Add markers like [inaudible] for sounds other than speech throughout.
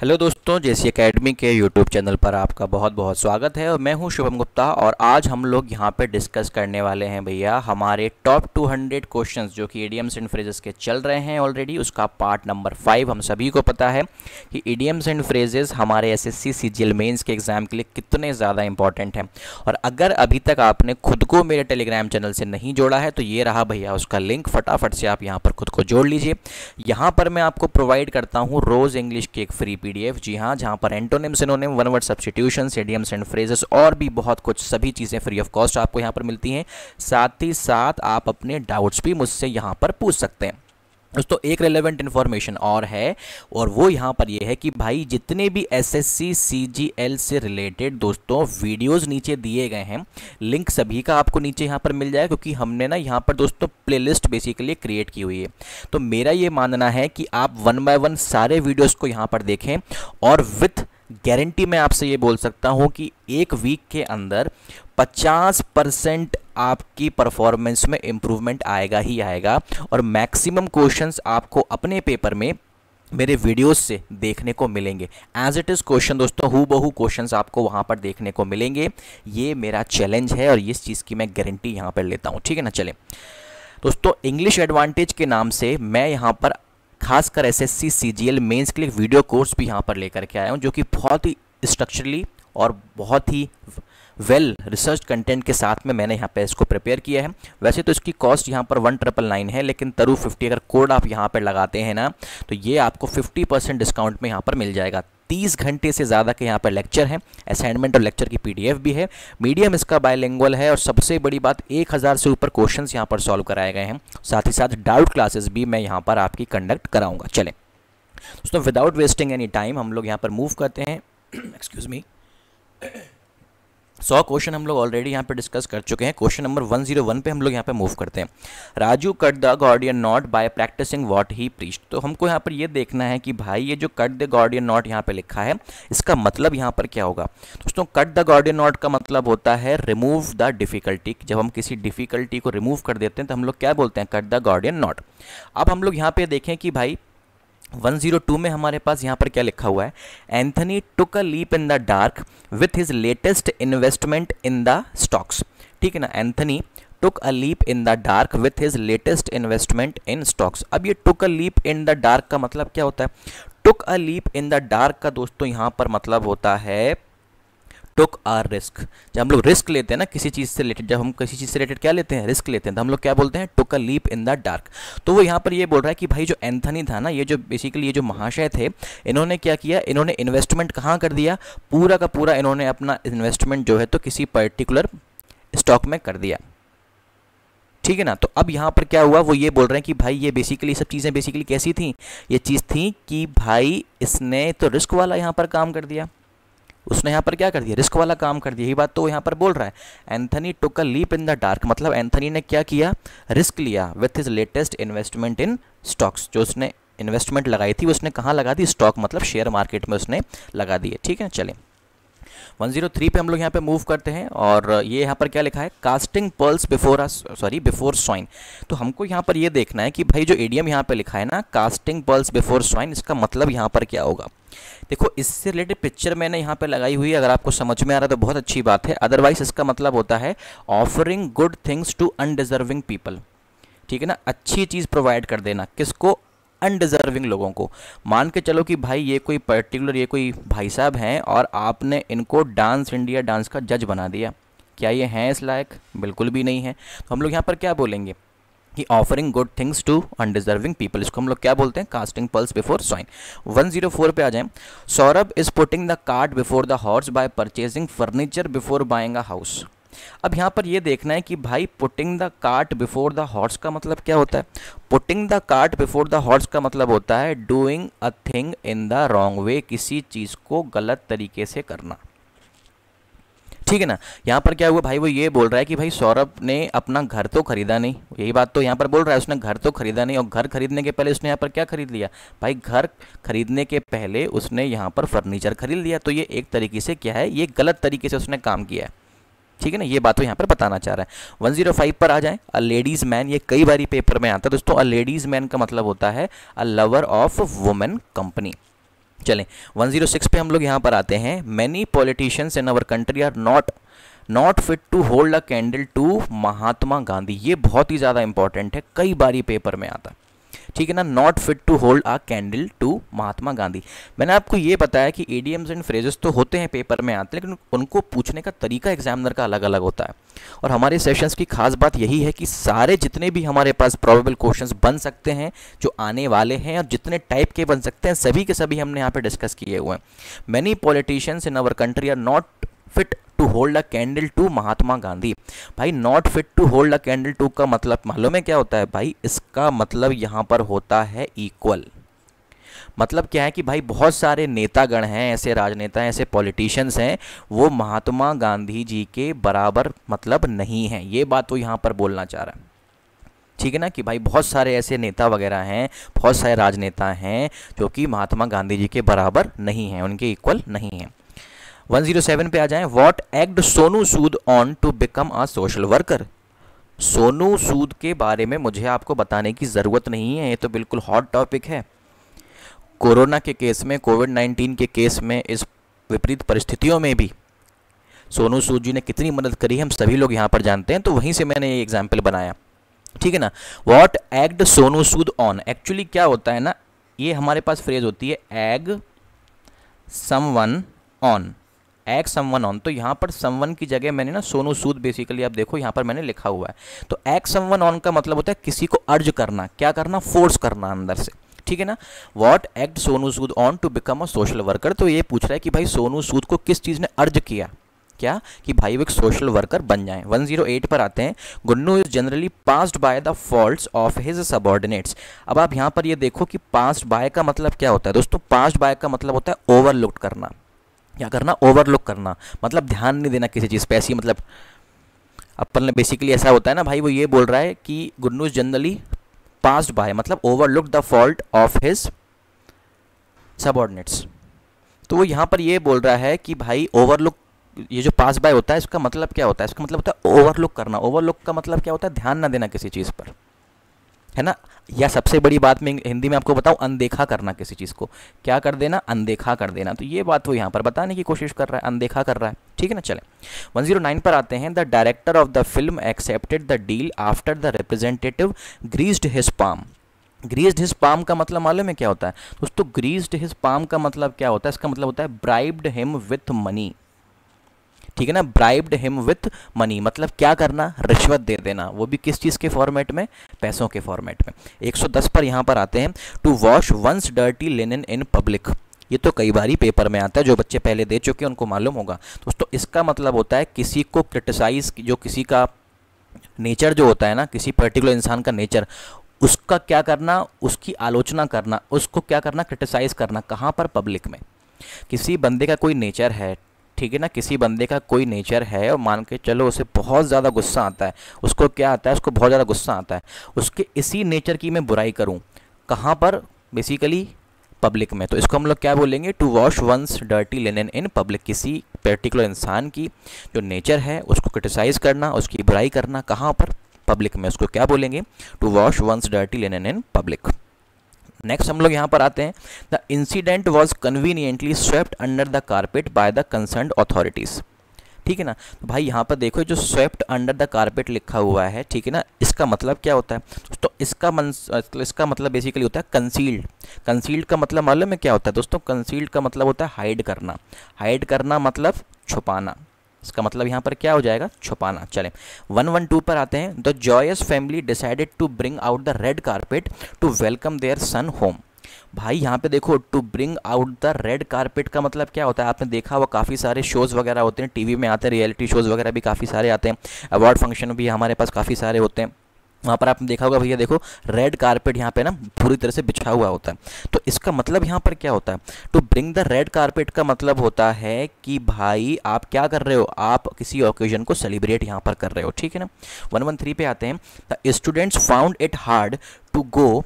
hello दोस्तों JC academy के YouTube channel पर आपका बहुत बहुत स्वागत है और मैं हूं शुभम गुप्ता और आज हम लोग यहां पर डिस्कस करने वाले हैं भैया हमारे टॉप 200 क्वेश्चंस जो कि ईडीएम्स एंड फ्रेजेस के चल रहे हैं ऑलरेडी उसका पार्ट नंबर फाइव हम सभी को पता है कि ईडीएम्स एंड फ्रेजेस हमारे एस एस सी मेन्स के एग्ज़ाम के लिए कितने ज़्यादा इंपॉर्टेंट हैं और अगर अभी तक आपने खुद को मेरे टेलीग्राम चैनल से नहीं जोड़ा है तो ये रहा भैया उसका लिंक फटाफट से आप यहाँ पर खुद को जोड़ लीजिए यहाँ पर मैं आपको प्रोवाइड करता हूँ रोज़ इंग्लिश की एक फ्री पीडीएफ जी हाँ जहाँ पर एंटोनिम्स इन्होंने one word substitution idioms and phrases और भी बहुत कुछ सभी चीज़ें फ्री ऑफ कॉस्ट आपको यहाँ पर मिलती हैं साथ ही साथ आप अपने डाउट्स भी मुझसे यहाँ पर पूछ सकते हैं दोस्तों एक रेलेवेंट इन्फॉर्मेशन और है और वो यहाँ पर ये है कि भाई जितने भी एसएससी सीजीएल से रिलेटेड दोस्तों वीडियोस नीचे दिए गए हैं लिंक सभी का आपको नीचे यहाँ पर मिल जाएगा क्योंकि हमने ना यहाँ पर दोस्तों प्लेलिस्ट बेसिकली क्रिएट की हुई है तो मेरा ये मानना है कि आप वन बाय वन सारे वीडियोज़ को यहाँ पर देखें और विथ गारंटी मैं आपसे ये बोल सकता हूँ कि एक वीक के अंदर 50 परसेंट आपकी परफॉर्मेंस में इम्प्रूवमेंट आएगा ही आएगा और मैक्सिमम क्वेश्चंस आपको अपने पेपर में मेरे वीडियोस से देखने को मिलेंगे एज इट इज़ क्वेश्चन दोस्तों हु बहू क्वेश्चन आपको वहाँ पर देखने को मिलेंगे ये मेरा चैलेंज है और इस चीज़ की मैं गारंटी यहाँ पर लेता हूँ ठीक है ना चलें दोस्तों इंग्लिश एडवांटेज के नाम से मैं यहाँ पर खासकर S S C C G L mains के लिए वीडियो कोर्स भी यहाँ पर लेकर के आया हूँ जो कि बहुत ही स्ट्रक्चरली और बहुत ही वेल रिसर्च कंटेंट के साथ में मैंने यहाँ पे इसको प्रिपेयर किया है वैसे तो इसकी कॉस्ट यहाँ पर वन ट्रिपल नाइन है लेकिन तरु फिफ्टी अगर कोड आप यहाँ पर लगाते हैं ना तो ये आपको फिफ्टी परसेंट डिस्काउंट में यहाँ पर मिल जाएगा तीस घंटे से ज़्यादा के यहाँ पर लेक्चर हैं असाइनमेंट और लेक्चर की पी भी है मीडियम इसका बायलैंगल है और सबसे बड़ी बात एक हज़ार से ऊपर क्वेश्चन यहाँ पर सॉल्व कराए गए हैं साथ ही साथ डाउट क्लासेस भी मैं यहाँ पर आपकी कंडक्ट कराऊँगा चलें दोस्तों विदाउट वेस्टिंग एनी टाइम हम लोग यहाँ पर मूव करते हैं एक्सक्यूज़ [coughs] मी सौ क्वेश्चन हम लोग ऑलरेडी यहाँ पे डिस्कस कर चुके हैं question number one zero one पे हम लोग यहाँ पे मूव करते हैं Raju cut the Gordian knot by practicing what he preach तो हमको यहाँ पर ये देखना है कि भाई ये जो कट द गॉर्डियन नॉट यहाँ पे लिखा है इसका मतलब यहाँ पर क्या होगा दोस्तों कट द गॉर्डियन नॉट का मतलब होता है रिमूव द डिफिकल्टी जब हम किसी डिफिकल्टी को रिमूव कर देते हैं तो हम लोग क्या बोलते हैं कट द गॉर्डियन नॉट अब हम लोग यहाँ पे देखें कि भाई 102 में हमारे पास यहाँ पर क्या लिखा हुआ है Anthony took a leap in the dark with his latest investment in the stocks ठीक है ना Anthony took a leap in the dark with his latest investment in stocks अब ये took a leap in the dark का मतलब क्या होता है took a leap in the dark का दोस्तों यहाँ पर मतलब होता है टुक आर रिस्क जब हम लोग रिस्क लेते हैं ना किसी चीज़ से रिलेटेड जब हम किसी चीज़ से रिलेटेड क्या लेते हैं रिस्क लेते हैं तो हम लोग क्या बोलते हैं took a leap in the dark तो वो यहाँ पर ये बोल रहा है कि भाई जो एंथनी था ना ये जो बेसिकली ये जो महाशय थे इन्होंने क्या किया इन्होंने इन्वेस्टमेंट कहाँ कर दिया पूरा का पूरा इन्होंने अपना इन्वेस्टमेंट जो है तो किसी पर्टिकुलर स्टॉक में कर दिया ठीक है ना तो अब यहाँ पर क्या हुआ वो ये बोल रहे हैं कि भाई ये बेसिकली सब चीज़ें बेसिकली कैसी थी ये चीज़ थी कि भाई इसने तो रिस्क वाला यहाँ पर काम कर दिया उसने यहाँ पर क्या कर दिया रिस्क वाला काम कर दिया यही बात तो यहाँ पर बोल रहा है Anthony took a leap in the dark मतलब एंथनी ने क्या किया रिस्क लिया with his latest investment in stocks जो उसने इन्वेस्टमेंट लगाई थी उसने कहाँ लगा दी स्टॉक मतलब शेयर मार्केट में उसने लगा दिए ठीक है चलें 103 पे हम लोग यहाँ पे मूव करते हैं और ये यहाँ पर क्या लिखा है casting pearls before sorry before swine तो हमको यहाँ पर ये देखना है कि भाई जो एडियम यहाँ पे लिखा है ना कास्टिंग पर्ल्स बिफोर स्वाइन इसका मतलब यहाँ पर क्या होगा देखो इससे रिलेटेड पिक्चर मैंने यहाँ पर लगाई हुई है अगर आपको समझ में आ रहा है तो बहुत अच्छी बात है अदरवाइज इसका मतलब होता है offering good things to undeserving people ठीक है ना अच्छी चीज़ प्रोवाइड कर देना किसको अनडिजर्विंग लोगों को मान के चलो कि भाई ये कोई पर्टिकुलर ये कोई भाई साहब हैं और आपने इनको डांस इंडिया डांस का जज बना दिया क्या ये हैं इस लायक बिल्कुल भी नहीं है तो हम लोग यहाँ पर क्या बोलेंगे कि offering good things to undeserving people इसको हम लोग क्या बोलते हैं कास्टिंग पल्स बिफोर स्वाइन 104 पे आ जाएं Saurabh is putting the cart before the horse by purchasing furniture before buying a house अब यहाँ पर ये देखना है कि भाई putting the cart before the horse का मतलब क्या होता है putting the cart before the horse का मतलब होता है doing a thing in the wrong way किसी चीज़ को गलत तरीके से करना ठीक है ना यहाँ पर क्या हुआ भाई वो ये बोल रहा है कि भाई सौरभ ने अपना घर तो खरीदा नहीं यही बात तो यहाँ पर बोल रहा है उसने घर तो खरीदा नहीं और घर खरीदने के पहले उसने यहाँ पर क्या खरीद लिया भाई घर खरीदने के पहले उसने यहाँ पर फर्नीचर खरीद लिया तो ये एक तरीके से क्या है ये गलत तरीके से उसने काम किया है ठीक है ना ये बात तो यहाँ पर बताना चाह रहा है 105 पर आ जाए अ लेडीज़ मैन ये कई बार पेपर में आता है दोस्तों अ लेडीज़ मैन का मतलब होता है a lover of women company चलें 106 पे हम लोग यहाँ पर आते हैं many politicians in our country are not not fit to hold a candle to Mahatma Gandhi ये बहुत ही ज़्यादा इंपॉर्टेंट है कई बार पेपर में आता है ठीक है ना not fit to hold a candle to Mahatma Gandhi मैंने आपको ये बताया कि एडीएम्स एंड फ्रेजेस तो होते हैं पेपर में आते हैं लेकिन उनको पूछने का तरीका एग्जामिनर का अलग अलग होता है और हमारे सेशंस की खास बात यही है कि सारे जितने भी हमारे पास प्रॉबेबल क्वेश्चंस बन सकते हैं जो आने वाले हैं और जितने टाइप के बन सकते हैं सभी के सभी हमने यहाँ पर डिस्कस किए हुए हैं many politicians in our country are not fit to hold a candle to Mahatma Gandhi भाई not fit to hold a candle to का मतलब मालूम है क्या होता है भाई इसका मतलब यहाँ पर होता है इक्वल मतलब क्या है कि भाई बहुत सारे नेतागण हैं ऐसे राजनेता हैं ऐसे पॉलिटिशियंस हैं वो महात्मा गांधी जी के बराबर मतलब नहीं हैं ये बात वो तो यहाँ पर बोलना चाह रहा है ठीक है ना कि भाई बहुत सारे ऐसे नेता वगैरह हैं बहुत सारे राजनेता हैं जो कि महात्मा गांधी जी के बराबर नहीं हैं उनके इक्वल नहीं हैं 107 पे आ जाएं what egged Sonu Sood on to become a social worker Sonu Sood के बारे में मुझे आपको बताने की ज़रूरत नहीं है ये तो बिल्कुल हॉट टॉपिक है कोरोना के केस में कोविड 19 के केस में इस विपरीत परिस्थितियों में भी सोनू सूद जी ने कितनी मदद करी है हम सभी लोग यहाँ पर जानते हैं तो वहीं से मैंने ये एग्जाम्पल बनाया ठीक है ना what egged Sonu Sood on actually क्या होता है ना ये हमारे पास फ्रेज होती है egg someone on egged someone on तो यहाँ पर समवन की जगह मैंने ना सोनू सूद बेसिकली आप देखो यहाँ पर मैंने लिखा हुआ है तो एक्ट समवन ऑन का मतलब होता है किसी को अर्ज करना क्या करना फोर्स करना अंदर से ठीक है ना what egged Sonu Sood on to become a social worker तो ये पूछ रहा है कि भाई सोनू सूद को किस चीज़ ने अर्ज किया क्या कि भाई वो एक सोशल वर्कर बन जाए 108 पर आते हैं Gunnu is generally passed by the faults of his subordinates अब आप यहां पर ये देखो कि पास्ड बाय का मतलब क्या होता है दोस्तों पास्ड बाय का मतलब होता है ओवरलुक्ड करना क्या करना ओवरलुक करना मतलब ध्यान नहीं देना किसी चीज़ पर ऐसी मतलब अपन ने बेसिकली ऐसा होता है ना भाई वो ये बोल रहा है कि good news generally passed by मतलब overlook the fault of his subordinates तो वो यहाँ पर ये बोल रहा है कि भाई ओवरलुक ये जो पास बाय होता है इसका मतलब क्या होता है इसका मतलब होता है ओवरलुक करना ओवरलुक का मतलब क्या होता है ध्यान ना देना किसी चीज़ पर है ना या सबसे बड़ी बात मैं हिंदी में आपको बताऊं अनदेखा करना किसी चीज़ को क्या कर देना अनदेखा कर देना तो ये बात वो तो यहाँ पर बताने की कोशिश कर रहा है अनदेखा कर रहा है ठीक है ना चले 109 पर आते हैं the director of the film accepted the deal after the representative greased his palm greased his palm का मतलब मालूम है क्या होता है दोस्तों ग्रीस्ड हिज पाम का मतलब क्या होता है इसका मतलब होता है ब्राइब्ड हिम विथ मनी ठीक है ना ब्राइब्ड हिम विथ मनी मतलब क्या करना रिश्वत दे देना वो भी किस चीज़ के फॉर्मेट में पैसों के फॉर्मेट में 110 पर यहाँ पर आते हैं to wash one's dirty linen in public ये तो कई बार पेपर में आता है जो बच्चे पहले दे चुके हैं उनको मालूम होगा दोस्तों इसका मतलब होता है किसी को क्रिटिसाइज जो किसी का नेचर जो होता है ना किसी पर्टिकुलर इंसान का नेचर उसका क्या करना उसकी आलोचना करना उसको क्या करना क्रिटिसाइज़ करना कहाँ पर पब्लिक में किसी बंदे का कोई नेचर है ठीक है ना किसी बंदे का कोई नेचर है और मान के चलो उसे बहुत ज़्यादा गुस्सा आता है उसको क्या आता है उसको बहुत ज़्यादा गुस्सा आता है उसके इसी नेचर की मैं बुराई करूँ कहाँ पर बेसिकली पब्लिक में तो इसको हम लोग क्या बोलेंगे to wash one's dirty linen in public किसी पर्टिकुलर इंसान की जो नेचर है उसको क्रिटिसाइज़ करना उसकी बुराई करना कहाँ पर पब्लिक में उसको क्या बोलेंगे to wash one's dirty linen in public next हम लोग यहाँ पर आते हैं the incident was conveniently swept under the carpet by the concern authorities ठीक है ना तो भाई यहाँ पर देखो जो स्वेप्ट अंडर द कारपेट लिखा हुआ है ठीक है ना इसका मतलब क्या होता है दोस्तों इसका मन इसका मतलब बेसिकली होता है कंसील्ड कंसील्ड का मतलब मालूम है क्या होता है दोस्तों कंसील्ड का मतलब होता है हाइड करना हाइड करना मतलब छुपाना इसका मतलब यहाँ पर क्या हो जाएगा छुपाना चले टू पर आते हैं the Joyce family decided to bring out the red carpet to welcome their son home भाई यहाँ पे देखो to bring out the red carpet का मतलब क्या होता है आपने देखा वो काफ़ी सारे शोज़ वगैरह होते हैं टीवी में आते हैं रियलिटी शोज़ वगैरह भी काफ़ी सारे आते हैं अवार्ड फंक्शन भी हमारे पास काफ़ी सारे होते हैं वहाँ पर आपने देखा होगा भैया देखो रेड कारपेट यहाँ पे ना पूरी तरह से बिछा हुआ होता है तो इसका मतलब यहाँ पर क्या होता है to bring the red carpet का मतलब होता है कि भाई आप क्या कर रहे हो आप किसी ओकेजन को सेलिब्रेट यहाँ पर कर रहे हो ठीक है ना वन वन थ्री पे आते हैं the students found it hard to go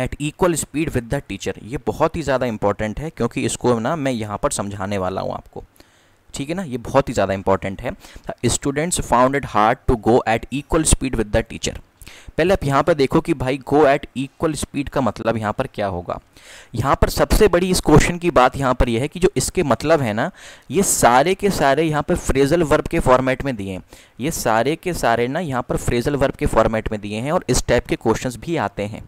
at equal speed with the teacher ये बहुत ही ज़्यादा इंपॉर्टेंट है क्योंकि इसको ना मैं यहाँ पर समझाने वाला हूँ आपको ठीक है ना ये बहुत ही ज़्यादा इंपॉर्टेंट है students found it hard to go at equal speed with the teacher पहले आप यहाँ पर देखो कि भाई गो एट इक्वल स्पीड का मतलब यहाँ पर क्या होगा यहाँ पर सबसे बड़ी इस क्वेश्चन की बात यहाँ पर यह है कि जो इसके मतलब है ना ये सारे के सारे यहाँ पर फ्रेजल वर्ब के फॉर्मेट में दिए हैं ये सारे के सारे ना यहाँ पर फ्रेजल वर्ब के फॉर्मेट में दिए हैं और इस टाइप के क्वेश्चन भी आते हैं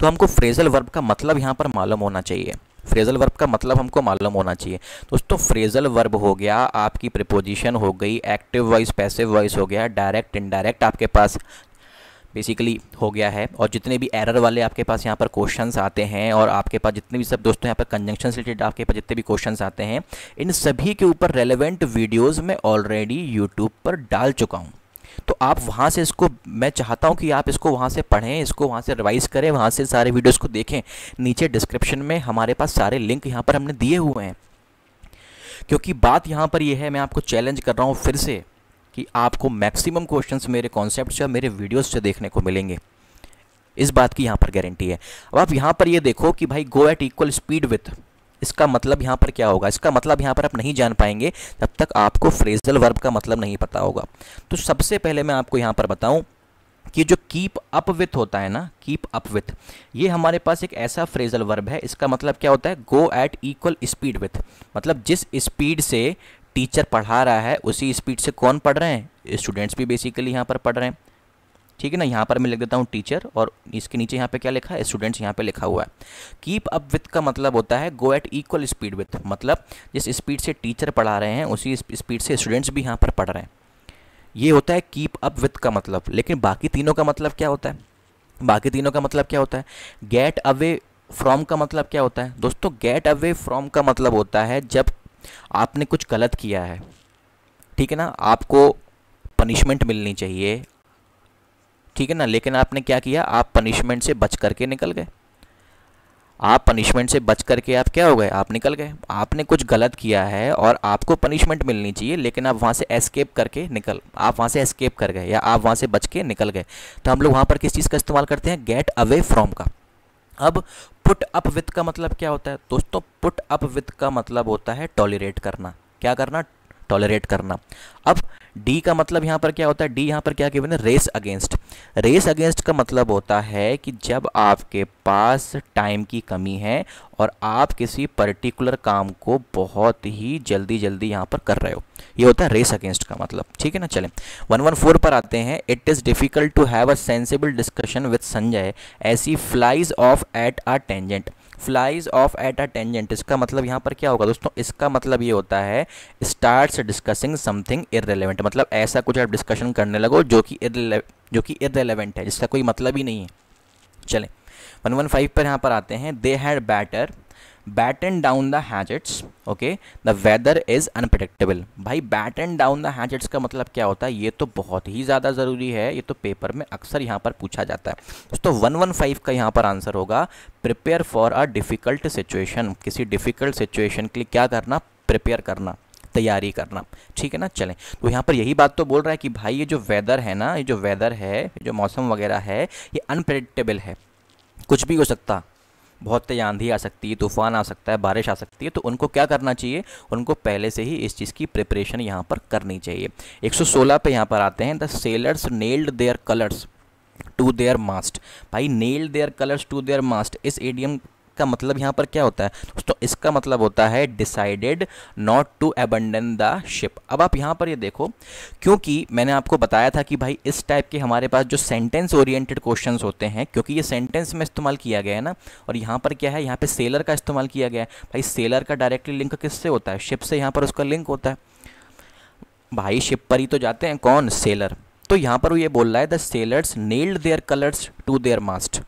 तो हमको फ्रेजल वर्ब का मतलब यहाँ पर मालूम होना चाहिए फ्रेजल वर्ब का मतलब हमको मालूम होना चाहिए दोस्तों फ्रेजल वर्ब हो गया आपकी प्रिपोजिशन हो गई एक्टिव वॉइस पैसिव वॉइस हो गया डायरेक्ट इनडायरेक्ट आपके पास बेसिकली हो गया है और जितने भी एरर वाले आपके पास यहाँ पर क्वेश्चन आते हैं और आपके पास जितने भी सब दोस्तों यहाँ पर कंजंक्शन रिलेटेड आपके पास जितने भी क्वेश्चन आते हैं इन सभी के ऊपर रेलिवेंट वीडियोज़ मैं ऑलरेडी यूट्यूब पर डाल चुका हूँ तो आप वहाँ से इसको मैं चाहता हूँ कि आप इसको वहाँ से पढ़ें इसको वहाँ से रिवाइज़ करें वहाँ से सारे वीडियोज़ को देखें नीचे डिस्क्रिप्शन में हमारे पास सारे लिंक यहाँ पर हमने दिए हुए हैं क्योंकि बात यहाँ पर यह है मैं आपको चैलेंज कर रहा हूँ फिर से कि आपको मैक्सिमम क्वेश्चंस मेरे कॉन्सेप्ट या मेरे वीडियोस से देखने को मिलेंगे इस बात की यहाँ पर गारंटी है अब आप यहाँ पर ये यह देखो कि भाई go at equal speed with इसका मतलब यहाँ पर क्या होगा इसका मतलब यहाँ पर आप नहीं जान पाएंगे तब तक आपको फ्रेजल वर्ब का मतलब नहीं पता होगा तो सबसे पहले मैं आपको यहाँ पर बताऊँ कि जो कीप अप विथ होता है ना कीप अप विथ ये हमारे पास एक ऐसा फ्रेजल वर्ब है इसका मतलब क्या होता है go at equal speed with मतलब जिस स्पीड से टीचर पढ़ा रहा है उसी स्पीड से कौन पढ़ रहे हैं स्टूडेंट्स भी बेसिकली यहाँ पर पढ़ रहे हैं ठीक है ना यहाँ पर मैं लिख देता हूँ टीचर और इसके नीचे यहाँ पे क्या लिखा है स्टूडेंट्स यहाँ पे लिखा हुआ है कीप अप विथ का मतलब होता है go at equal speed with मतलब जिस स्पीड से टीचर पढ़ा रहे हैं उसी स्पीड से स्टूडेंट्स भी यहाँ पर पढ़ रहे हैं ये होता है कीप अप विथ का मतलब लेकिन बाकी तीनों का मतलब क्या होता है बाकी तीनों का मतलब क्या होता है गेट अवे फ्रॉम का मतलब क्या होता है दोस्तों गेट अवे फ्रॉम का मतलब होता है जब आपने कुछ गलत किया है ठीक है ना आपको पनिशमेंट मिलनी चाहिए ठीक है ना लेकिन आपने क्या किया आप पनिशमेंट से बच करके निकल गए आप पनिशमेंट से बच करके आप क्या हो गए आप निकल गए आपने कुछ गलत किया है और आपको पनिशमेंट मिलनी चाहिए लेकिन आप वहाँ से एस्केप करके निकल आप वहाँ से एस्केप कर गए या आप वहाँ से बच के निकल गए तो हम लोग वहाँ पर किस चीज़ का इस्तेमाल करते हैं गेट अवे फ्रॉम का अब पुट अप विथ का मतलब क्या होता है दोस्तों पुट अप विथ का मतलब होता है टॉलीरेट करना क्या करना टॉलरेट करना अब डी का मतलब यहाँ पर क्या होता है डी यहाँ पर क्या गिवन है रेस अगेंस्ट रेस अगेंस्ट का मतलब होता है कि जब आपके पास टाइम की कमी है और आप किसी पर्टिकुलर काम को बहुत ही जल्दी जल्दी यहाँ पर कर रहे हो ये होता है रेस अगेंस्ट का मतलब ठीक है ना चले वन वन फोर पर आते हैं it is difficult to have a sensible discussion with Sanjay as he flies off at a tangent flies off at a tangent इसका मतलब यहाँ पर क्या होगा दोस्तों इसका मतलब ये होता है स्टार्ट डिस्कसिंग समथिंग इरेलीवेंट मतलब ऐसा कुछ आप डिस्कशन करने लगो जो कि जो कि इरेलीवेंट है जिसका कोई मतलब ही नहीं है चले वन वन फाइव पर यहाँ पर आते हैं they had battened down the हैजेट्स okay the weather is unpredictable भाई बैट एंड डाउन द हैजेट्स का मतलब क्या होता है ये तो बहुत ही ज़्यादा ज़रूरी है ये तो पेपर में अक्सर यहाँ पर पूछा जाता है दोस्तों वन वन फाइव का यहाँ पर आंसर होगा prepare for a difficult situation किसी डिफ़िकल्ट सिचुएशन के लिए क्या करना प्रिपेयर करना तैयारी करना ठीक है ना चलें तो यहाँ पर यही बात तो बोल रहा है कि भाई ये जो वेदर है ना ये जो वेदर है जो मौसम वगैरह है ये अनप्रडिक्टेबल है कुछ भी हो सकता बहुत तेज आंधी आ सकती है तूफान आ सकता है बारिश आ सकती है तो उनको क्या करना चाहिए उनको पहले से ही इस चीज़ की प्रिपरेशन यहाँ पर करनी चाहिए 116 पे यहाँ पर आते हैं the sailors nailed their colours to their mast भाई nailed their colours to their mast इस एडियम इसका मतलब यहाँ पर क्या होता है दोस्तों इसका मतलब होता है decided not to abandon the ship अब आप यहाँ पर ये यह देखो क्योंकि मैंने आपको बताया था कि भाई इस टाइप के हमारे पास जो सेंटेंस ओरिएंटेड क्वेश्चन होते हैं क्योंकि ये सेंटेंस में इस्तेमाल किया गया है ना और यहाँ पर क्या है यहाँ पर सेलर का इस्तेमाल किया गया है भाई सेलर का डायरेक्टली लिंक किससे होता है शिप से यहाँ पर उसका लिंक होता है भाई शिप पर ही तो जाते हैं कौन सेलर तो यहाँ पर वो ये बोल रहा है the sailors nailed their colours to their mast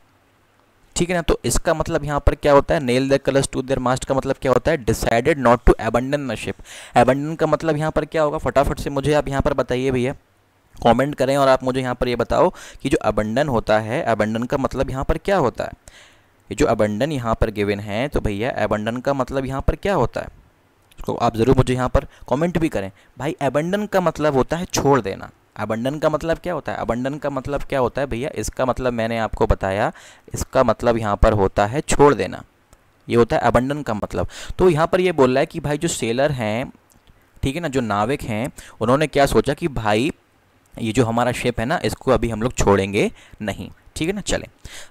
ठीक है ना तो इसका मतलब यहाँ पर क्या होता है nail the colours to their mast का मतलब क्या होता है decided not to abandon the ship abandon का मतलब यहाँ पर क्या होगा फटाफट से मुझे आप यहाँ पर बताइए भैया कमेंट करें और आप मुझे यहाँ पर ये यह बताओ कि जो अबंडन होता है अबंडन का मतलब यहाँ पर क्या होता है ये जो अबंडन यहाँ पर गिवन है तो भैया अबंडन का मतलब यहाँ पर क्या होता है इसको आप ज़रूर मुझे यहाँ पर कमेंट भी करें भाई अबंडन का मतलब होता है छोड़ देना अबंडन का मतलब क्या होता है अबंडन का मतलब क्या होता है भैया इसका मतलब मैंने आपको बताया इसका मतलब यहाँ पर होता है छोड़ देना ये होता है अबंडन का मतलब तो यहाँ पर ये बोल रहा है कि भाई जो सेलर हैं ठीक है ना जो नाविक हैं उन्होंने क्या सोचा कि भाई ये जो हमारा शेप है ना इसको अभी हम लोग छोड़ेंगे नहीं ठीक है ना चलें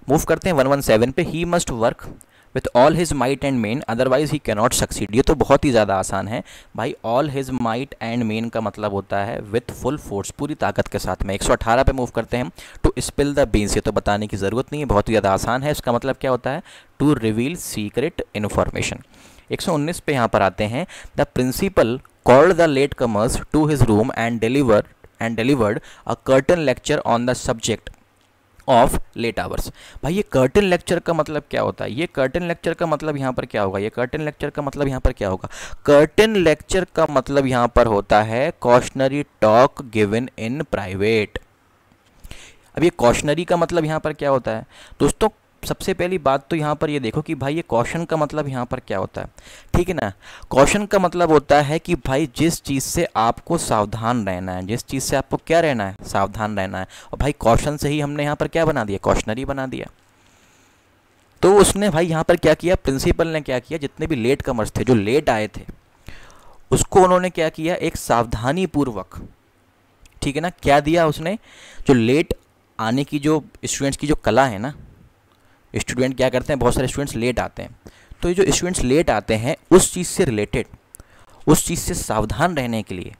मूव करते हैं वन वन सेवन पे he must work with all his might and main otherwise he cannot succeed ये तो बहुत ही ज़्यादा आसान है भाई all his might and main का मतलब होता है विथ फुल फोर्स पूरी ताकत के साथ में 118 पे मूव करते हैं टू स्पिल द बीन्स ये तो बताने की ज़रूरत नहीं है बहुत ही ज़्यादा आसान है इसका मतलब क्या होता है टू रिवील सीक्रेट इन्फॉर्मेशन उन्नीस पे यहाँ पर आते हैं the principal called the latecomers to his room and deliver and delivered a curtain lecture on the subject of late hours भाई ये कर्टन लेक्चर का मतलब क्या होता है ये कर्टन लेक्चर का मतलब यहाँ पर क्या होगा ये कर्टन लेक्चर का मतलब यहाँ पर क्या होगा कर्टन लेक्चर का मतलब यहाँ पर होता है cautionary talk given in private अब ये कॉशनरी का मतलब यहाँ पर क्या होता है दोस्तों सबसे पहली बात तो यहाँ पर ये देखो कि भाई ये कौशन का मतलब यहाँ पर क्या होता है ठीक है ना कौशन का मतलब होता है कि भाई जिस चीज़ से आपको सावधान रहना है जिस चीज़ से आपको क्या रहना है सावधान रहना है और भाई कौशन से ही हमने यहाँ पर क्या बना दिया कौशनरी बना दिया तो उसने भाई यहाँ पर क्या किया प्रिंसिपल ने क्या किया जितने भी लेट कमर्स थे जो लेट आए थे उसको उन्होंने क्या किया एक सावधानी पूर्वक ठीक है ना क्या दिया उसने जो लेट आने की जो स्टूडेंट्स की जो कला है ना स्टूडेंट क्या करते हैं बहुत सारे स्टूडेंट्स लेट आते हैं तो ये जो स्टूडेंट्स लेट आते हैं उस चीज़ से रिलेटेड उस चीज़ से सावधान रहने के लिए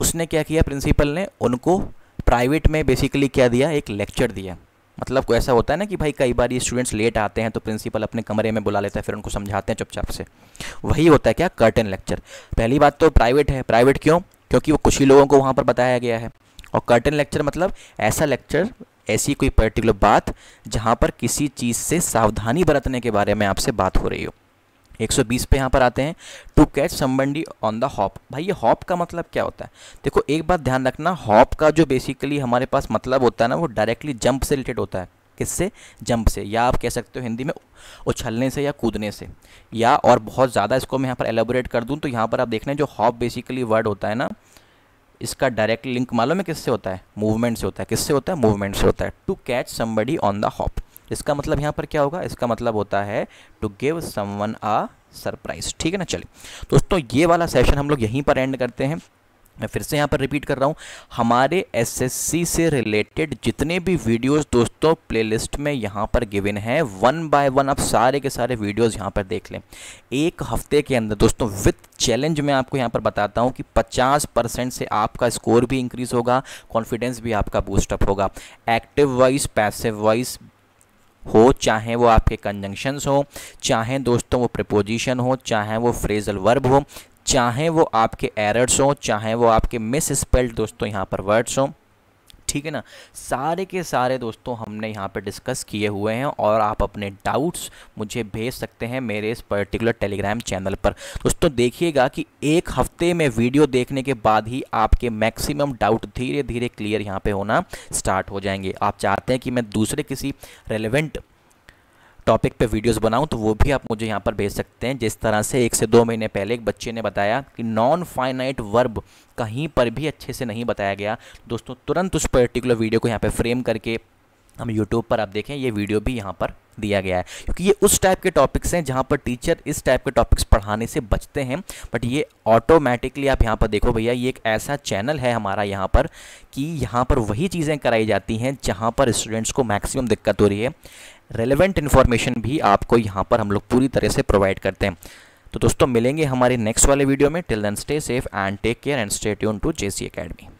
उसने क्या किया प्रिंसिपल ने उनको प्राइवेट में बेसिकली क्या दिया एक लेक्चर दिया मतलब को ऐसा होता है ना कि भाई कई बार ये स्टूडेंट्स लेट आते हैं तो प्रिंसिपल अपने कमरे में बुला लेता है फिर उनको समझाते हैं चुपचाप से वही होता है क्या कर्टन लेक्चर पहली बात तो प्राइवेट है प्राइवेट क्यों क्योंकि वो कुछ ही लोगों को वहाँ पर बताया गया है और कर्टन लेक्चर मतलब ऐसा लेक्चर ऐसी कोई पर्टिकुलर बात जहाँ पर किसी चीज़ से सावधानी बरतने के बारे में आपसे बात हो रही हो 120 पे यहाँ पर आते हैं to catch somebody on the hop भाई ये हॉप का मतलब क्या होता है देखो एक बात ध्यान रखना हॉप का जो बेसिकली हमारे पास मतलब होता है ना वो डायरेक्टली जंप से रिलेटेड होता है किससे जंप से या आप कह सकते हो हिंदी में उछलने से या कूदने से या और बहुत ज़्यादा इसको मैं यहाँ पर एलेबोरेट कर दूँ तो यहाँ पर आप देख रहे हैं जो हॉप बेसिकली वर्ड होता है ना इसका डायरेक्ट लिंक मालूम है किससे होता है मूवमेंट से होता है किससे होता है मूवमेंट से होता है to catch somebody on the hop इसका मतलब यहाँ पर क्या होगा इसका मतलब होता है टू गिव समवन सरप्राइज ठीक है ना चलिए दोस्तों ये वाला सेशन हम लोग यहीं पर एंड करते हैं मैं फिर से यहाँ पर रिपीट कर रहा हूँ हमारे एसएससी से रिलेटेड जितने भी वीडियोस दोस्तों प्लेलिस्ट में यहाँ पर गिवन है वन बाय वन आप सारे के सारे वीडियोस यहाँ पर देख लें एक हफ्ते के अंदर दोस्तों विथ चैलेंज मैं आपको यहाँ पर बताता हूँ कि 50 परसेंट से आपका स्कोर भी इंक्रीज़ होगा कॉन्फिडेंस भी आपका बूस्टअप होगा एक्टिव वाइज पैसिव वाइज हो चाहे वो आपके कंजंक्शंस हो चाहे दोस्तों वो प्रपोजिशन हो चाहे वो फ्रेजल वर्ब हो चाहे वो आपके एरर्स हों चाहे वो आपके मिस स्पेल्ड दोस्तों यहाँ पर वर्ड्स हों ठीक है ना सारे के सारे दोस्तों हमने यहाँ पर डिस्कस किए हुए हैं और आप अपने डाउट्स मुझे भेज सकते हैं मेरे इस पर्टिकुलर टेलीग्राम चैनल पर दोस्तों देखिएगा कि एक हफ्ते में वीडियो देखने के बाद ही आपके मैक्सिमम डाउट धीरे धीरे क्लियर यहाँ पे होना स्टार्ट हो जाएंगे आप चाहते हैं कि मैं दूसरे किसी रेलिवेंट टॉपिक पे वीडियोस बनाऊं तो वो भी आप मुझे यहाँ पर भेज सकते हैं जिस तरह से एक से दो महीने पहले एक बच्चे ने बताया कि नॉन फाइनाइट वर्ब कहीं पर भी अच्छे से नहीं बताया गया दोस्तों तुरंत उस पर्टिकुलर वीडियो को यहाँ पर फ्रेम करके हम यूट्यूब पर आप देखें ये वीडियो भी यहाँ पर दिया गया है क्योंकि ये उस टाइप के टॉपिक्स हैं जहाँ पर टीचर इस टाइप के टॉपिक्स पढ़ाने से बचते हैं बट ये ऑटोमेटिकली आप यहाँ पर देखो भैया ये एक ऐसा चैनल है हमारा यहाँ पर कि यहाँ पर वही चीज़ें कराई जाती हैं जहाँ पर स्टूडेंट्स को मैक्सिमम दिक्कत हो रही है रेलिवेंट इन्फॉर्मेशन भी आपको यहाँ पर हम लोग पूरी तरह से प्रोवाइड करते हैं तो दोस्तों मिलेंगे हमारे नेक्स्ट वाले वीडियो में till then stay safe and take care and stay tune to J academy